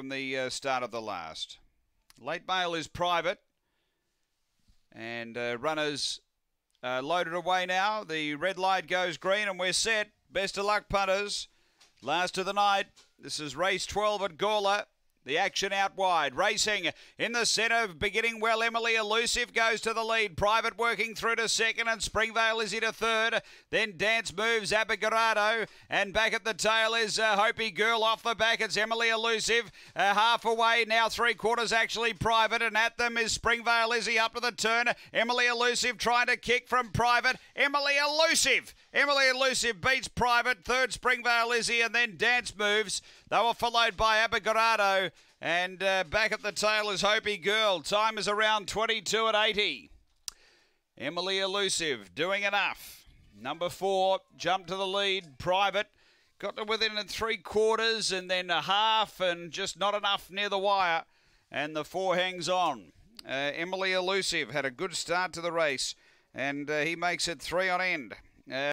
from the uh, start of the last. Late mail is private. And uh, runners uh, loaded away now. The red light goes green and we're set. Best of luck, punters. Last of the night. This is race 12 at Gawler. The action out wide. Racing in the centre, beginning well. Emily Elusive goes to the lead. Private working through to second, and Springvale Izzy to third. Then Dance moves Abigarado, and back at the tail is uh, Hopi Girl off the back. It's Emily Elusive uh, half away now, three quarters actually private, and at them is Springvale Izzy up to the turn. Emily Elusive trying to kick from private. Emily Elusive. Emily Elusive beats private. Third Springvale Izzy, and then Dance moves. They were followed by Abigarado. And uh, back at the tail is Hopi Girl. Time is around 22 at 80. Emily Elusive doing enough. Number four, jump to the lead, private. Got to within three quarters and then a half and just not enough near the wire. And the four hangs on. Uh, Emily Elusive had a good start to the race and uh, he makes it three on end. Uh,